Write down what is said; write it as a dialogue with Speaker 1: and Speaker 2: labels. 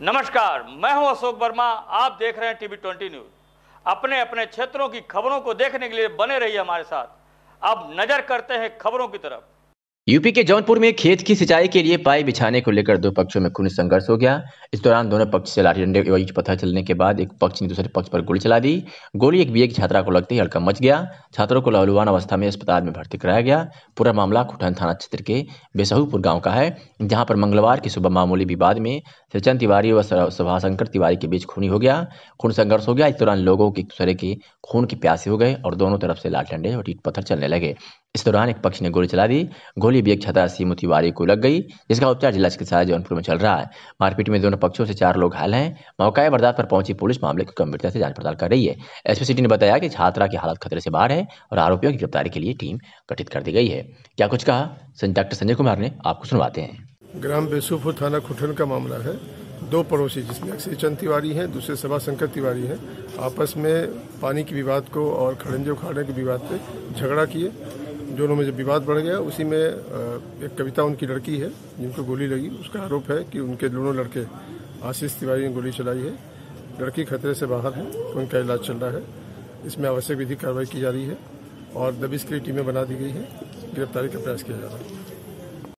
Speaker 1: नमस्कार मैं हूं अशोक वर्मा आप देख रहे हैं टीवी ट्वेंटी न्यूज अपने अपने क्षेत्रों की खबरों को देखने के लिए बने रहिए हमारे साथ अब नजर करते हैं खबरों की तरफ
Speaker 2: यूपी के जौनपुर में खेत की सिंचाई के लिए पाई बिछाने को लेकर दो पक्षों में खून संघर्ष हो गया इस दौरान दोनों पक्ष से लाठी डंडे ईट पत्थर चलने के बाद एक पक्ष ने दूसरे पक्ष पर गोली चला दी गोली एक बीए की छात्रा को लगते ही हड़कम मच गया छात्रों को लहलुवान अवस्था में अस्पताल में भर्ती कराया गया पूरा मामला खुटन थाना क्षेत्र के बेसहूपुर गाँव का है जहाँ पर मंगलवार की सुबह मामूली विवाद में सचन तिवारी व सभाशंकर तिवारी के बीच खूनी हो गया खून संघर्ष हो गया इस दौरान लोगों के दूसरे के खून की प्यासे हो गए और दोनों तरफ से लाठी डंडे और ईट पत्थर चलने लगे इस दौरान एक पक्ष ने गोली चला दी गोली भी एक छात्रा सीमू तिवारी को लग गई जिसका उपचार जिला चिकित्सालय जौनपुर में चल रहा है मारपीट में दोनों पक्षों से चार लोग घायल हैं मौका बर्दात पर पहुंची पुलिस मामले की गंभीरता से जांच पड़ताल कर रही है एसपी ने बताया कि छात्रा की हालत खतरे से बाहर है और आरोपियों की गिरफ्तारी के लिए टीम गठित कर दी गई है क्या कुछ कहा डॉक्टर संजय कुमार ने आपको सुनवाते हैं
Speaker 3: ग्राम बेसुपुर थाना खुठन का मामला है दो पड़ोसी जिसमें एक चंद तिवारी हैं दूसरे सभा शंकर तिवारी हैं आपस में पानी के विवाद को और खड़ंजे उखाड़ने के विवाद पे झगड़ा किए दोनों में जब विवाद बढ़ गया उसी में एक कविता उनकी लड़की है जिनको गोली लगी उसका आरोप है कि उनके दोनों लड़के आशीष तिवारी ने गोली चलाई है लड़की खतरे से बाहर है उनका इलाज चल रहा है इसमें आवश्यक विधि कार्रवाई की जा रही है और दबिश के लिए टीमें बना दी गई है गिरफ्तारी का प्रयास किया जा रहा है